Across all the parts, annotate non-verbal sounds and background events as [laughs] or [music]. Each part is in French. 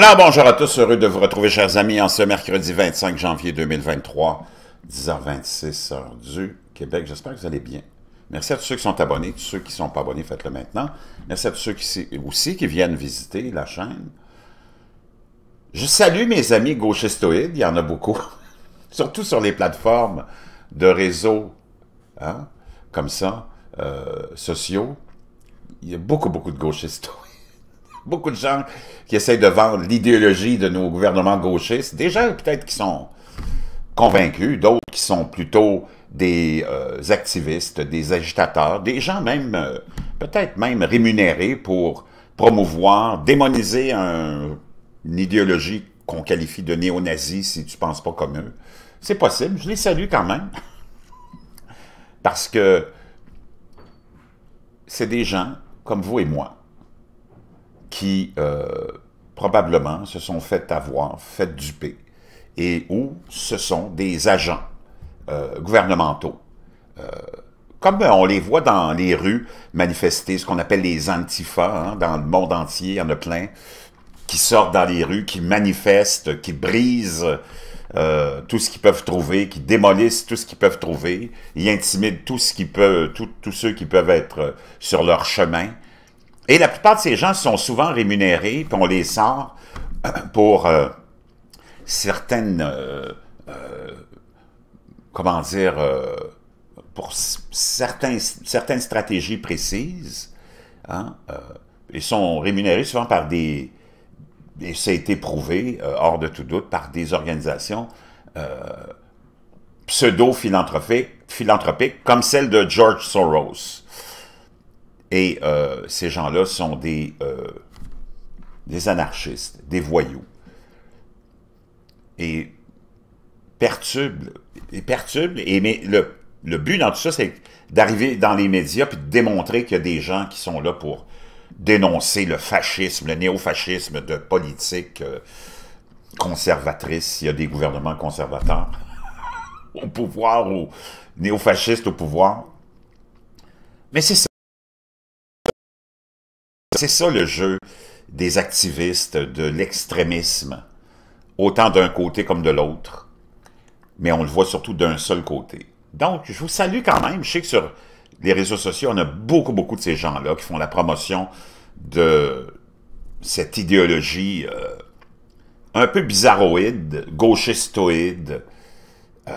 Alors, bonjour à tous, heureux de vous retrouver, chers amis, en ce mercredi 25 janvier 2023, 10h26, heure du Québec. J'espère que vous allez bien. Merci à tous ceux qui sont abonnés, tous ceux qui ne sont pas abonnés, faites-le maintenant. Merci à tous ceux qui, aussi qui viennent visiter la chaîne. Je salue mes amis gauchistoïdes, il y en a beaucoup, [laughs] surtout sur les plateformes de réseaux hein, comme ça, euh, sociaux. Il y a beaucoup, beaucoup de gauchistoïdes beaucoup de gens qui essayent de vendre l'idéologie de nos gouvernements gauchistes. Des gens peut-être qui sont convaincus, d'autres qui sont plutôt des euh, activistes, des agitateurs, des gens même, euh, peut-être même rémunérés pour promouvoir, démoniser une idéologie qu'on qualifie de néo-nazi si tu ne penses pas comme eux. C'est possible, je les salue quand même. Parce que c'est des gens comme vous et moi qui euh, probablement se sont fait avoir, fait duper, et où ce sont des agents euh, gouvernementaux. Euh, comme on les voit dans les rues manifester, ce qu'on appelle les antifa hein, dans le monde entier, il y en a plein, qui sortent dans les rues, qui manifestent, qui brisent tout ce qu'ils peuvent trouver, qui démolissent tout ce qu'ils peuvent trouver, ils intimident tout ce tous ceux qui peuvent être sur leur chemin. Et la plupart de ces gens sont souvent rémunérés, puis on les sort euh, pour euh, certaines, euh, comment dire, pour certaines stratégies précises. Hein, ils sont rémunérés souvent par des, et ça a été prouvé, hors de tout doute, par des organisations pseudo-philanthropiques, philanthropiques, comme celle de George Soros et euh, ces gens-là sont des, euh, des anarchistes, des voyous. Et perturbent, et perturbent, et mais le, le but dans tout ça, c'est d'arriver dans les médias puis de démontrer qu'il y a des gens qui sont là pour dénoncer le fascisme, le néo-fascisme de politique euh, conservatrice. Il y a des gouvernements conservateurs [laughs] au pouvoir ou fascistes au pouvoir. Mais c'est ça. C'est ça le jeu des activistes, de l'extrémisme, autant d'un côté comme de l'autre, mais on le voit surtout d'un seul côté. Donc, je vous salue quand même. Je sais que sur les réseaux sociaux, on a beaucoup, beaucoup de ces gens-là qui font la promotion de cette idéologie euh, un peu bizarroïde, gauchistoïde, euh,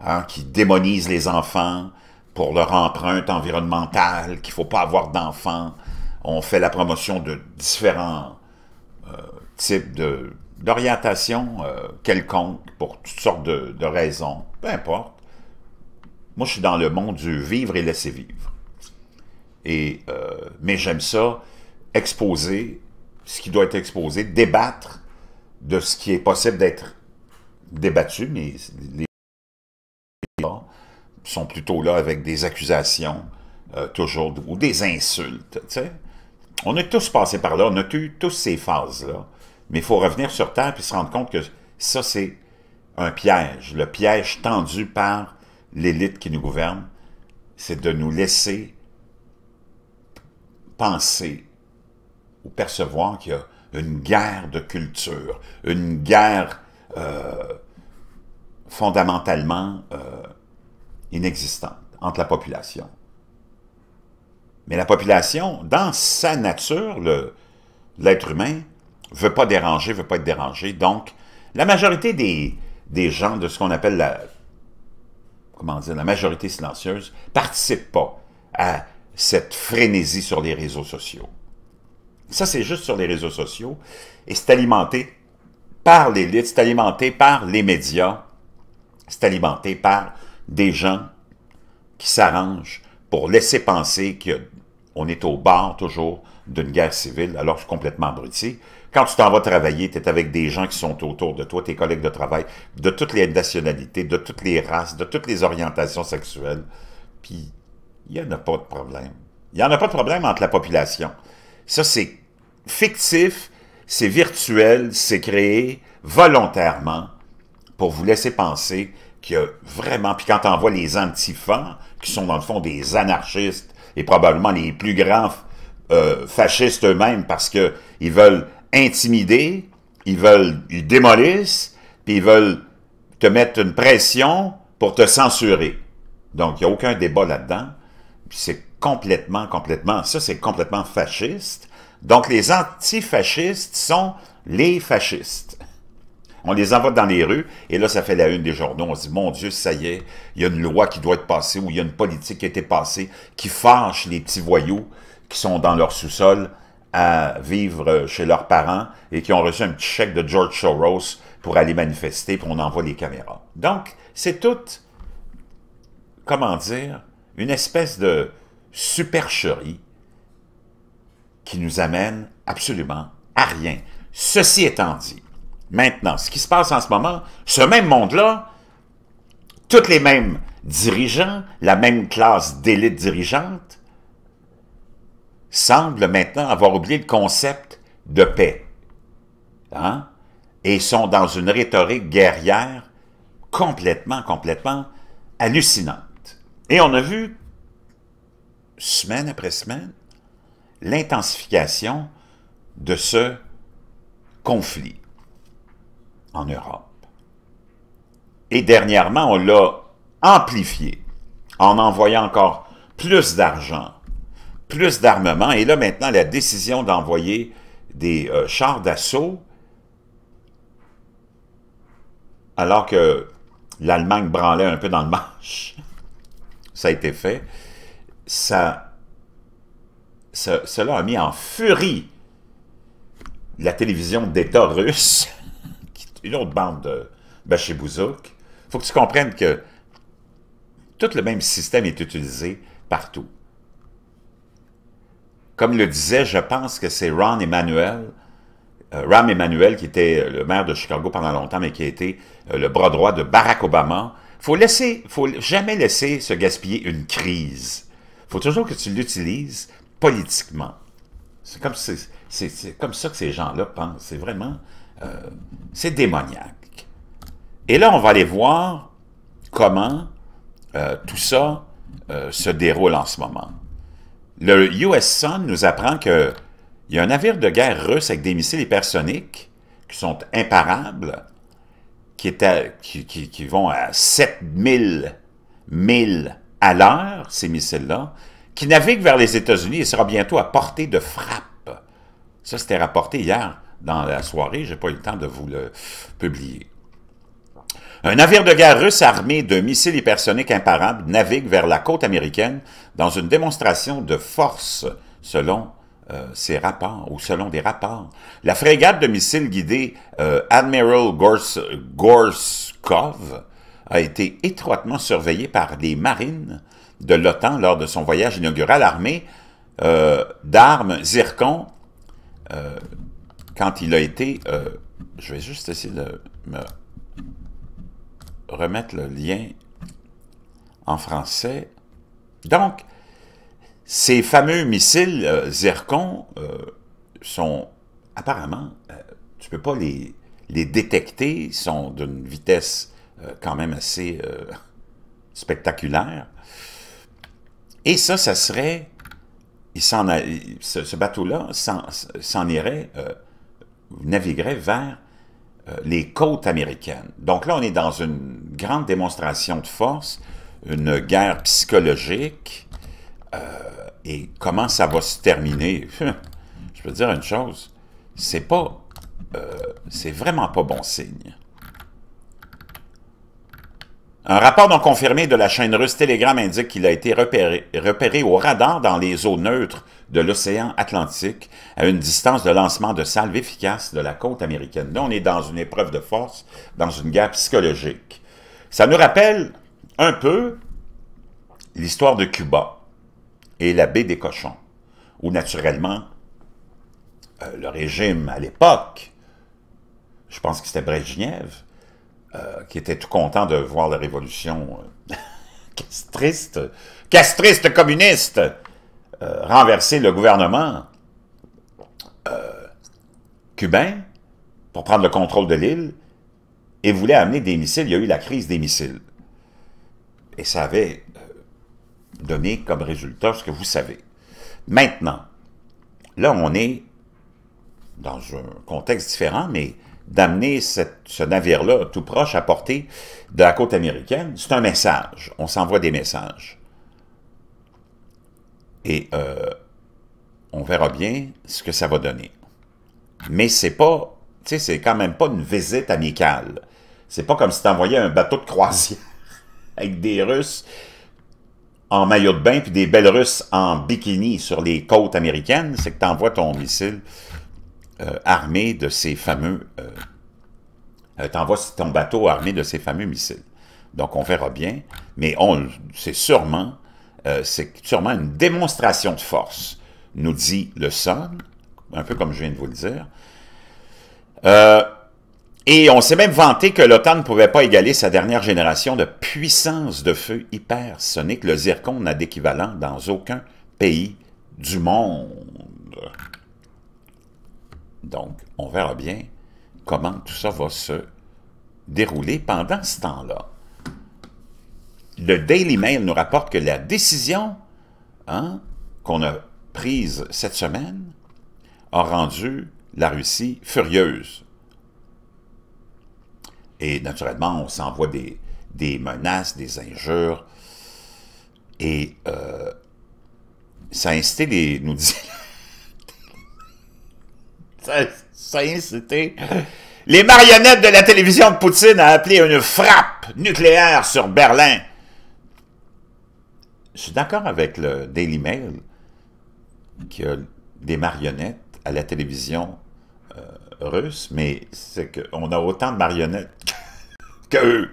hein, qui démonise les enfants pour leur empreinte environnementale, qu'il ne faut pas avoir d'enfants, on fait la promotion de différents euh, types d'orientations d'orientation euh, quelconque pour toutes sortes de, raisons, peu importe. Moi, je suis dans le monde du vivre et laisser vivre. Et, euh, mais j'aime ça, exposer ce qui doit être exposé, débattre de ce qui est possible d'être débattu, mais les gens sont plutôt là avec des accusations, toujours, ou des insultes, tu sais on est tous passés par là, on a eu tous ces phases-là. Mais il faut revenir sur Terre et se rendre compte que ça, c'est un piège. Le piège tendu par l'élite qui nous gouverne, c'est de nous laisser penser ou percevoir qu'il y a une guerre de culture, une guerre euh, fondamentalement euh, inexistante entre la population. Mais la population, dans sa nature, l'être humain, veut pas déranger, veut pas être dérangé. Donc, la majorité des, gens de ce qu'on appelle la, comment dire, la majorité silencieuse, participent pas à cette frénésie sur les réseaux sociaux. Ça, c'est juste sur les réseaux sociaux et c'est alimenté par l'élite, c'est alimenté par les médias, c'est alimenté par des gens qui s'arrangent pour laisser penser qu'il y a on est au bord toujours d'une guerre civile, alors je suis complètement abruti. Quand tu t'en vas travailler, tu es avec des gens qui sont autour de toi, tes collègues de travail, de toutes les nationalités, de toutes les races, de toutes les orientations sexuelles. Puis, il n'y en a pas de problème. Il n'y en a pas de problème entre la population. Ça, c'est fictif, c'est virtuel, c'est créé volontairement pour vous laisser penser que vraiment, puis quand tu envoies les antifans, qui sont dans le fond des anarchistes et probablement les plus grands euh, fascistes eux-mêmes parce qu'ils veulent intimider, ils veulent, ils démolissent, puis ils veulent te mettre une pression pour te censurer. Donc, il n'y a aucun débat là-dedans. C'est complètement, complètement, ça c'est complètement fasciste. Donc, les antifascistes sont les fascistes. On les envoie dans les rues, et là, ça fait la une des journaux. On se dit, mon Dieu, ça y est, il y a une loi qui doit être passée, ou il y a une politique qui a été passée, qui fâche les petits voyous qui sont dans leur sous-sol à vivre euh, chez leurs parents et qui ont reçu un petit chèque de George Soros pour aller manifester, pour on envoie les caméras. Donc, c'est tout, comment dire, une espèce de supercherie qui nous amène absolument à rien. Ceci étant dit, Maintenant, ce qui se passe en ce moment, ce même monde-là, toutes les mêmes dirigeants, la même classe d'élite dirigeante, semblent maintenant avoir oublié le concept de paix. Hein? Et sont dans une rhétorique guerrière complètement, complètement hallucinante. Et on a vu, semaine après semaine, l'intensification de ce conflit en Europe. Et dernièrement, on l'a amplifié en envoyant encore plus d'argent, plus d'armement. Et là, maintenant, la décision d'envoyer des euh, chars d'assaut, alors que l'Allemagne branlait un peu dans le manche, [laughs] ça a été fait, cela a mis en furie la télévision d'État russe. [laughs] une autre bande de euh, Bachibouzouk. Ben, Il faut que tu comprennes que tout le même système est utilisé partout. Comme le disait, je pense que c'est Ron Emmanuel, Ron euh, Ram Emmanuel, qui était euh, le maire de Chicago pendant longtemps, mais qui a été le bras droit de Barack Obama. Faut laisser, faut jamais laisser se gaspiller une crise. Faut toujours que tu l'utilises politiquement. C'est comme, comme ça que ces gens-là pensent. C'est vraiment euh, c'est démoniaque. Et là, on va aller voir comment euh, tout ça euh, se déroule en ce moment. Le US Sun nous apprend qu'il y a un navire de guerre russe avec des missiles hypersoniques qui sont imparables, qui, vont à 7000 1000 à l'heure, ces missiles-là, qui naviguent vers les États-Unis et sera bientôt à portée de frappe. Ça, c'était rapporté hier dans la soirée, j'ai pas eu le temps de vous le publier. Un navire de guerre russe armé de missiles hypersoniques imparables navigue vers la côte américaine dans une démonstration de force, selon euh, ses rapports, ou selon des rapports. La frégate de missiles guidée euh, Admiral Gorskov a été étroitement surveillée par les marines de l'OTAN lors de son voyage inaugural armé euh, d'armes Zircon quand il a été... Euh, je vais juste essayer de me remettre le lien en français. Donc, ces fameux missiles euh, Zircon euh, sont apparemment, tu ne peux pas les, détecter, ils sont d'une vitesse quand même assez spectaculaire. Et ça, ça serait, il a, ce, ce bateau-là s'en irait naviguerez vers euh, les côtes américaines. Donc là, on est dans une grande démonstration de force, une guerre psychologique. Euh, et comment ça va se terminer? [laughs] Je peux dire une chose, c'est pas... Euh, c'est vraiment pas bon signe. Un rapport non confirmé de la chaîne russe Telegram indique qu'il a été repéré, au radar dans les eaux neutres de l'océan Atlantique à une distance de lancement de salve efficace de la côte américaine. Là, on est dans une épreuve de force, dans une guerre psychologique. Ça nous rappelle un peu l'histoire de Cuba et la baie des cochons, où naturellement, euh, le régime à l'époque, je pense que c'était Brezhnev, euh, qui était tout content de voir la révolution euh, [laughs] castriste, castriste communiste, euh, renverser le gouvernement euh, cubain pour prendre le contrôle de l'île et voulait amener des missiles. Il y a eu la crise des missiles. Et ça avait euh, donné comme résultat ce que vous savez. Maintenant, là, on est dans un contexte différent, mais d'amener ce navire-là tout proche à portée de la côte américaine, c'est un message. On s'envoie des messages. Et euh, on verra bien ce que ça va donner. Mais c'est pas, tu sais, c'est quand même pas une visite amicale. C'est pas comme si envoyais un bateau de croisière [laughs] avec des Russes en maillot de bain puis des belles Russes en bikini sur les côtes américaines. C'est que t'envoies ton missile euh, armé de ces fameux... Euh, t'envoies ton bateau armé de ces fameux missiles. Donc, on verra bien, mais on, c'est sûrement euh, c'est sûrement une démonstration de force, nous dit le Sun, un peu comme je viens de vous le dire. Euh, et on s'est même vanté que l'OTAN ne pouvait pas égaler sa dernière génération de puissance de feu hypersonique. Le zircon n'a d'équivalent dans aucun pays du monde. Donc, on verra bien comment tout ça va se dérouler pendant ce temps-là le Daily Mail nous rapporte que la décision hein, qu'on a prise cette semaine a rendu la Russie furieuse. Et naturellement, on s'envoie des, menaces, des injures, et euh, ça a incité les... nous [laughs] ça, ça a incité les marionnettes de la télévision de Poutine à appeler une frappe nucléaire sur Berlin je suis d'accord avec le Daily Mail qui a des marionnettes à la télévision euh, russe, mais c'est qu'on a autant de marionnettes [laughs] qu'eux.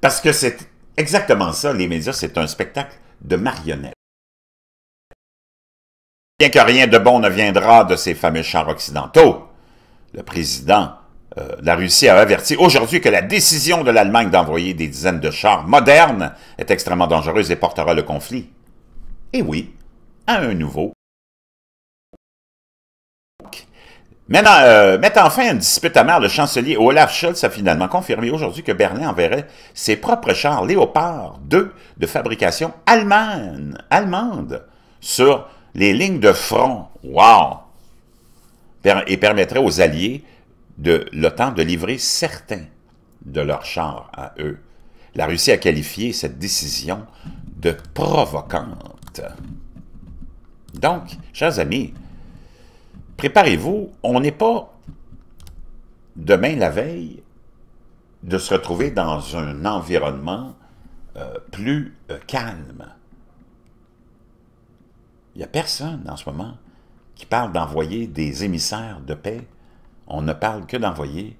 Parce que c'est exactement ça, les médias, c'est un spectacle de marionnettes. Bien que rien de bon ne viendra de ces fameux chars occidentaux, le président euh, la Russie a averti aujourd'hui que la décision de l'Allemagne d'envoyer des dizaines de chars modernes est extrêmement dangereuse et portera le conflit. Et eh oui, à un nouveau. Maintenant, euh, mettant fin à une dispute amère, le chancelier Olaf Scholz a finalement confirmé aujourd'hui que Berlin enverrait ses propres chars Léopard 2 de fabrication allemande, allemande sur les lignes de front. Wow! Et permettrait aux Alliés de l'OTAN de livrer certains de leurs chars à eux. La Russie a qualifié cette décision de provocante. Donc, chers amis, préparez-vous, on n'est pas demain la veille de se retrouver dans un environnement euh, plus euh, calme. Il n'y a personne en ce moment qui parle d'envoyer des émissaires de paix on ne parle que d'envoyer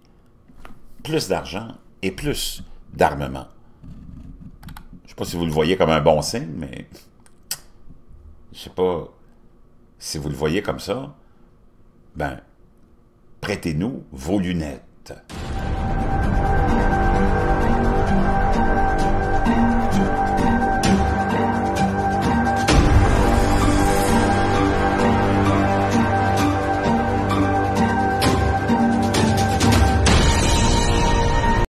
plus d'argent et plus d'armement. Je ne sais pas si vous le voyez comme un bon signe, mais je ne sais pas si vous le voyez comme ça. Ben, prêtez-nous vos lunettes.